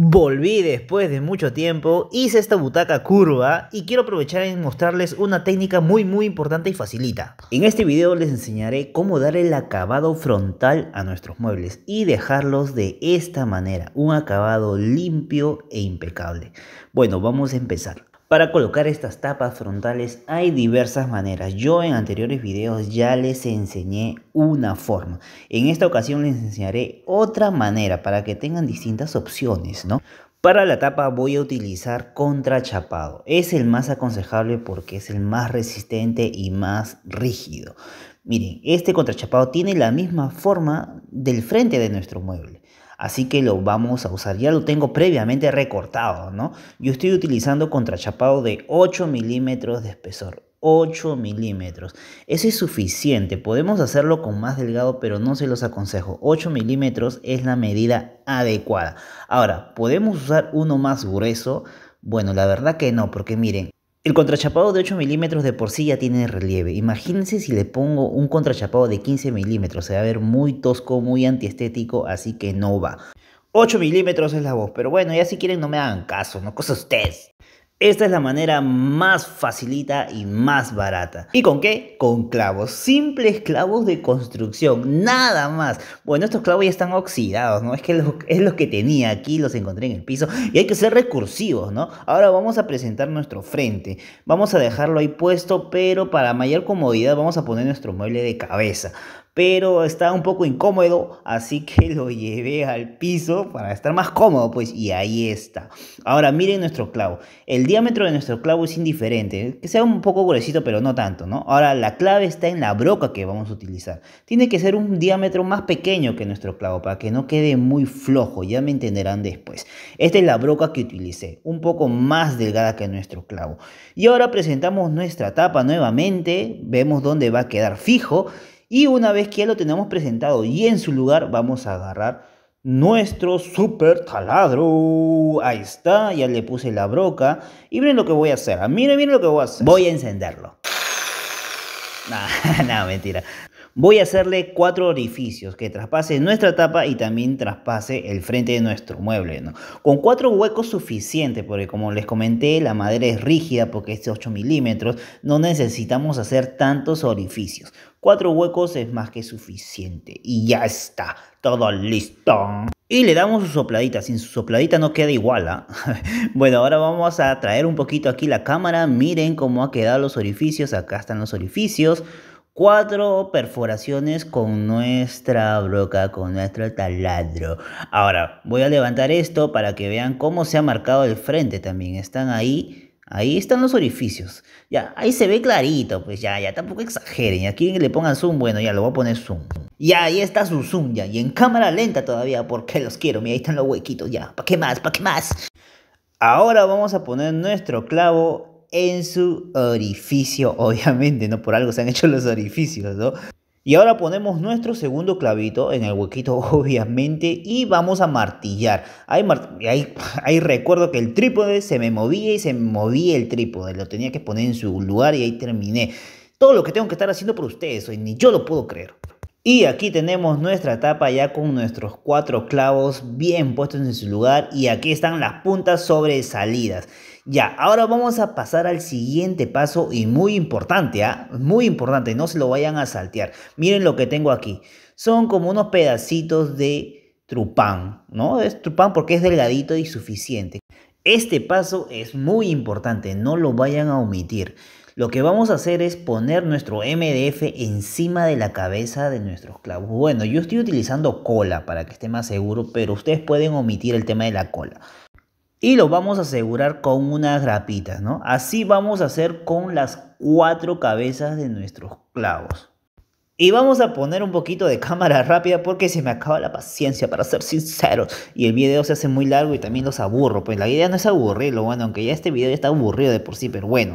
Volví después de mucho tiempo, hice esta butaca curva y quiero aprovechar en mostrarles una técnica muy muy importante y facilita. En este video les enseñaré cómo dar el acabado frontal a nuestros muebles y dejarlos de esta manera, un acabado limpio e impecable. Bueno, vamos a empezar. Para colocar estas tapas frontales hay diversas maneras. Yo en anteriores videos ya les enseñé una forma. En esta ocasión les enseñaré otra manera para que tengan distintas opciones, Para la tapa voy a utilizar contrachapado. Es el más aconsejable porque es el más resistente y más rígido. Miren, este contrachapado tiene la misma forma del frente de nuestro mueble así que lo vamos a usar. Ya lo tengo previamente recortado, ¿no? Yo estoy utilizando contrachapado de 8 milímetros de espesor. 8 milímetros. Eso es suficiente. Podemos hacerlo con más delgado, pero no se los aconsejo. 8 milímetros es la medida adecuada. Ahora, ¿podemos usar uno más grueso? Bueno, la verdad que no, porque miren, el contrachapado de 8 milímetros de por sí ya tiene relieve. Imagínense si le pongo un contrachapado de 15 milímetros. Se va a ver muy tosco, muy antiestético, así que no va. 8 milímetros es la voz, pero bueno, ya si quieren no me hagan caso, no cosa ustedes. Esta es la manera más facilita y más barata. ¿Y con qué? Con clavos. Simples clavos de construcción, nada más. Bueno, estos clavos ya están oxidados, ¿no? Es que es lo que tenía aquí, los encontré en el piso. Y hay que ser recursivos, ¿no? Ahora vamos a presentar nuestro frente. Vamos a dejarlo ahí puesto, pero para mayor comodidad vamos a poner nuestro mueble de cabeza pero está un poco incómodo, así que lo llevé al piso para estar más cómodo, pues, y ahí está. Ahora, miren nuestro clavo. El diámetro de nuestro clavo es indiferente, que sea un poco gruesito, pero no tanto, ¿no? Ahora, la clave está en la broca que vamos a utilizar. Tiene que ser un diámetro más pequeño que nuestro clavo, para que no quede muy flojo, ya me entenderán después. Esta es la broca que utilicé, un poco más delgada que nuestro clavo. Y ahora presentamos nuestra tapa nuevamente, vemos dónde va a quedar fijo, y una vez que ya lo tenemos presentado y en su lugar, vamos a agarrar nuestro super taladro. Ahí está, ya le puse la broca. Y miren lo que voy a hacer. Ah, miren, miren lo que voy a hacer. Voy a encenderlo. No, no, mentira. Voy a hacerle cuatro orificios que traspase nuestra tapa y también traspase el frente de nuestro mueble. ¿no? Con cuatro huecos suficiente, porque como les comenté, la madera es rígida porque es de 8 milímetros, no necesitamos hacer tantos orificios. Cuatro huecos es más que suficiente. Y ya está, todo listo. Y le damos su sopladita, sin su sopladita no queda igual. ¿ah? bueno, ahora vamos a traer un poquito aquí la cámara. Miren cómo ha quedado los orificios, acá están los orificios cuatro perforaciones con nuestra broca, con nuestro taladro. Ahora, voy a levantar esto para que vean cómo se ha marcado el frente también. Están ahí, ahí están los orificios. Ya, ahí se ve clarito, pues ya, ya, tampoco exageren. Aquí le pongan zoom, bueno, ya, lo voy a poner zoom. Ya, ahí está su zoom, ya, y en cámara lenta todavía, porque los quiero. Mira, ahí están los huequitos, ya. ¿Para qué más? ¿Para qué más? Ahora vamos a poner nuestro clavo en su orificio, obviamente, ¿no? Por algo se han hecho los orificios, ¿no? Y ahora ponemos nuestro segundo clavito en el huequito, obviamente, y vamos a martillar. Ahí, recuerdo que el trípode se me movía y se me movía el trípode. Lo tenía que poner en su lugar y ahí terminé. Todo lo que tengo que estar haciendo por ustedes hoy, ni yo lo puedo creer. Y aquí tenemos nuestra tapa ya con nuestros cuatro clavos bien puestos en su lugar y aquí están las puntas sobresalidas. Ya, ahora vamos a pasar al siguiente paso y muy importante, ¿ah? Muy importante, no se lo vayan a saltear. Miren lo que tengo aquí. Son como unos pedacitos de trupán, ¿no? Es trupán porque es delgadito y suficiente. Este paso es muy importante, no lo vayan a omitir. Lo que vamos a hacer es poner nuestro MDF encima de la cabeza de nuestros clavos. Bueno, yo estoy utilizando cola para que esté más seguro, pero ustedes pueden omitir el tema de la cola y lo vamos a asegurar con unas grapitas, ¿no? Así vamos a hacer con las cuatro cabezas de nuestros clavos. Y vamos a poner un poquito de cámara rápida porque se me acaba la paciencia, para ser sincero. Y el video se hace muy largo y también los aburro. Pues la idea no es aburrirlo, bueno, aunque ya este video ya está aburrido de por sí, pero bueno.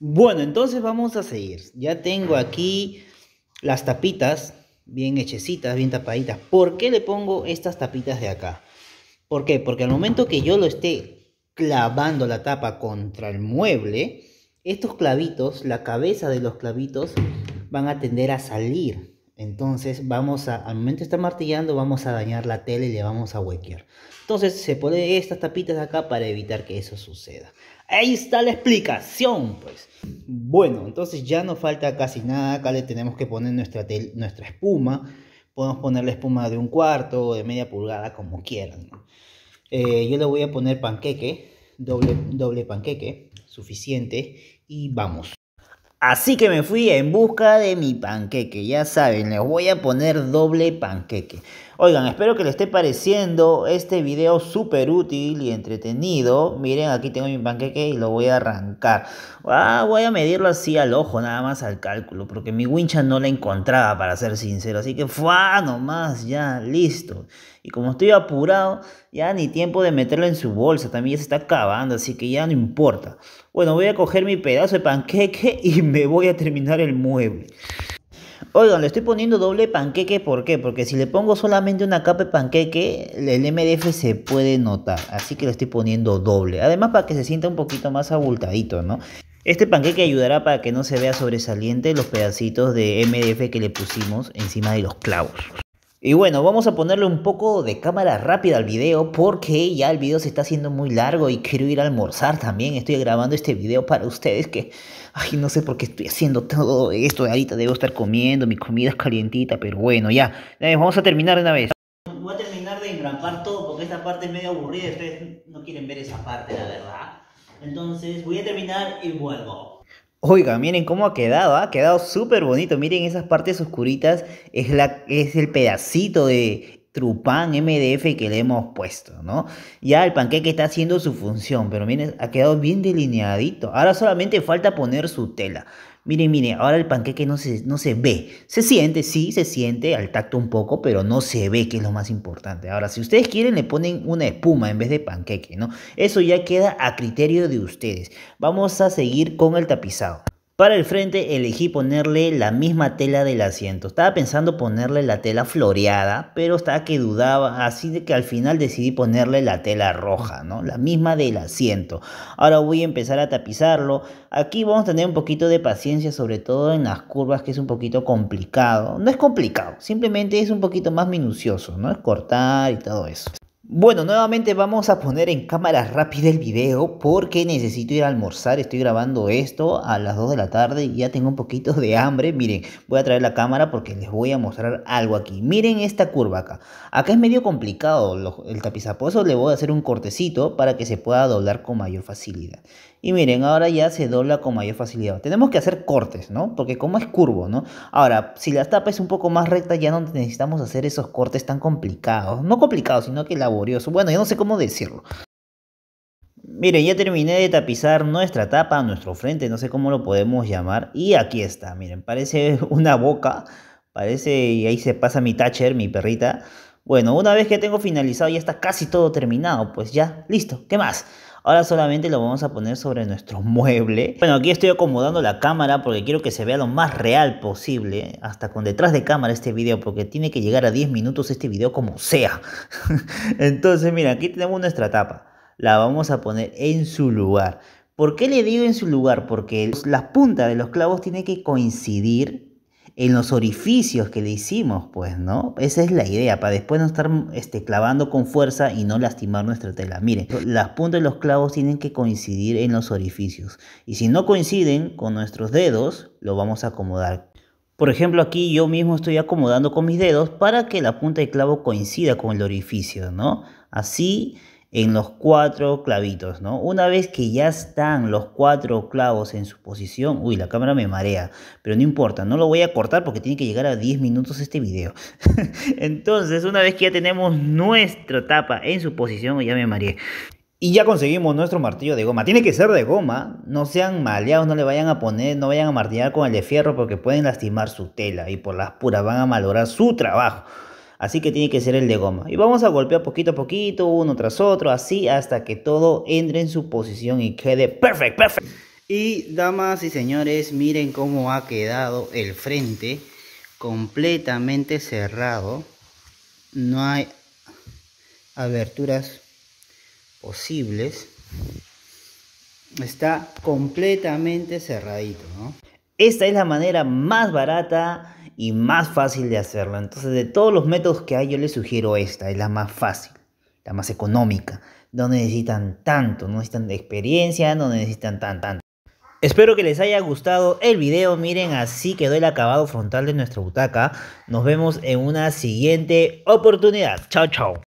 Bueno, entonces vamos a seguir. Ya tengo aquí las tapitas bien hechecitas, bien tapaditas. ¿Por qué le pongo estas tapitas de acá? ¿Por qué? Porque al momento que yo lo esté clavando la tapa contra el mueble, estos clavitos, la cabeza de los clavitos, van a tender a salir. Entonces vamos a, al momento de estar martillando, vamos a dañar la tela y le vamos a huequear. Entonces se pone estas tapitas acá para evitar que eso suceda. Ahí está la explicación, pues. Bueno, entonces ya no falta casi nada. Acá le tenemos que poner nuestra, nuestra espuma podemos ponerle espuma de un cuarto o de media pulgada, como quieran. Eh, yo le voy a poner panqueque, doble, doble panqueque, suficiente, y vamos. Así que me fui en busca de mi panqueque, ya saben, les voy a poner doble panqueque. Oigan, espero que les esté pareciendo este video súper útil y entretenido. Miren, aquí tengo mi panqueque y lo voy a arrancar. Ah, voy a medirlo así al ojo, nada más al cálculo, porque mi wincha no la encontraba, para ser sincero. Así que, No Nomás, ya, listo. Y como estoy apurado, ya ni tiempo de meterlo en su bolsa, también ya se está acabando, así que ya no importa. Bueno, voy a coger mi pedazo de panqueque y me voy a terminar el mueble. Oigan, le estoy poniendo doble panqueque, ¿por qué? Porque si le pongo solamente una capa de panqueque, el MDF se puede notar, así que le estoy poniendo doble. Además, para que se sienta un poquito más abultadito, ¿no? Este panqueque ayudará para que no se vea sobresaliente los pedacitos de MDF que le pusimos encima de los clavos. Y bueno, vamos a ponerle un poco de cámara rápida al video porque ya el video se está haciendo muy largo y quiero ir a almorzar también. Estoy grabando este video para ustedes que, ay, no sé por qué estoy haciendo todo esto. Ahorita debo estar comiendo, mi comida es calientita, pero bueno, ya. vamos a terminar de una vez. Voy a terminar de engrampar todo porque esta parte es medio aburrida. Ustedes no quieren ver esa parte, la verdad. Entonces voy a terminar y vuelvo. Oiga, miren cómo ha quedado, ha quedado súper bonito. Miren esas partes oscuritas, es, la, es el pedacito de trupán MDF que le hemos puesto, ¿no? Ya el panqueque está haciendo su función, pero miren, ha quedado bien delineadito. Ahora solamente falta poner su tela. Miren, miren, ahora el panqueque no se, no se ve. Se siente, sí, se siente al tacto un poco, pero no se ve, que es lo más importante. Ahora, si ustedes quieren, le ponen una espuma en vez de panqueque, ¿no? Eso ya queda a criterio de ustedes. Vamos a seguir con el tapizado. Para el frente elegí ponerle la misma tela del asiento. Estaba pensando ponerle la tela floreada, pero estaba que dudaba, así de que al final decidí ponerle la tela roja, ¿no? La misma del asiento. Ahora voy a empezar a tapizarlo. Aquí vamos a tener un poquito de paciencia, sobre todo en las curvas, que es un poquito complicado. No es complicado, simplemente es un poquito más minucioso, ¿no? Es cortar y todo eso. Bueno, nuevamente vamos a poner en cámara rápida el video porque necesito ir a almorzar. Estoy grabando esto a las 2 de la tarde y ya tengo un poquito de hambre. Miren, voy a traer la cámara porque les voy a mostrar algo aquí. Miren esta curva acá. Acá es medio complicado el tapizaposo. Le voy a hacer un cortecito para que se pueda doblar con mayor facilidad. Y miren, ahora ya se dobla con mayor facilidad. Tenemos que hacer cortes, ¿no? Porque como es curvo, ¿no? Ahora, si la tapa es un poco más recta ya no necesitamos hacer esos cortes tan complicados. No complicados, sino que la bueno, yo no sé cómo decirlo. Miren, ya terminé de tapizar nuestra tapa, nuestro frente, no sé cómo lo podemos llamar. Y aquí está, miren, parece una boca. Parece, y ahí se pasa mi Thatcher, mi perrita. Bueno, una vez que tengo finalizado, ya está casi todo terminado. Pues ya, listo, ¿qué más? Ahora solamente lo vamos a poner sobre nuestro mueble. Bueno, aquí estoy acomodando la cámara porque quiero que se vea lo más real posible. Hasta con detrás de cámara este video porque tiene que llegar a 10 minutos este video como sea. Entonces, mira, aquí tenemos nuestra tapa. La vamos a poner en su lugar. ¿Por qué le digo en su lugar? Porque las puntas de los clavos tiene que coincidir en los orificios que le hicimos, pues, ¿no? Esa es la idea, para después no estar este, clavando con fuerza y no lastimar nuestra tela. Miren, las puntas de los clavos tienen que coincidir en los orificios. Y si no coinciden con nuestros dedos, lo vamos a acomodar. Por ejemplo, aquí yo mismo estoy acomodando con mis dedos para que la punta de clavo coincida con el orificio, ¿no? Así en los cuatro clavitos, ¿no? Una vez que ya están los cuatro clavos en su posición, uy, la cámara me marea, pero no importa, no lo voy a cortar porque tiene que llegar a 10 minutos este video. Entonces, una vez que ya tenemos nuestra tapa en su posición, ya me mareé. Y ya conseguimos nuestro martillo de goma. Tiene que ser de goma. No sean maleados, no le vayan a poner, no vayan a martillar con el de fierro porque pueden lastimar su tela y por las puras van a malograr su trabajo así que tiene que ser el de goma. Y vamos a golpear poquito a poquito, uno tras otro, así hasta que todo entre en su posición y quede perfecto, Y damas y señores, miren cómo ha quedado el frente completamente cerrado. No hay aberturas posibles. Está completamente cerradito, Esta es la manera más barata y más fácil de hacerlo. Entonces, de todos los métodos que hay, yo les sugiero esta, es la más fácil, la más económica. No necesitan tanto, no necesitan de experiencia, no necesitan tan tanto. Espero que les haya gustado el video. Miren, así quedó el acabado frontal de nuestra butaca. Nos vemos en una siguiente oportunidad. Chao, chao.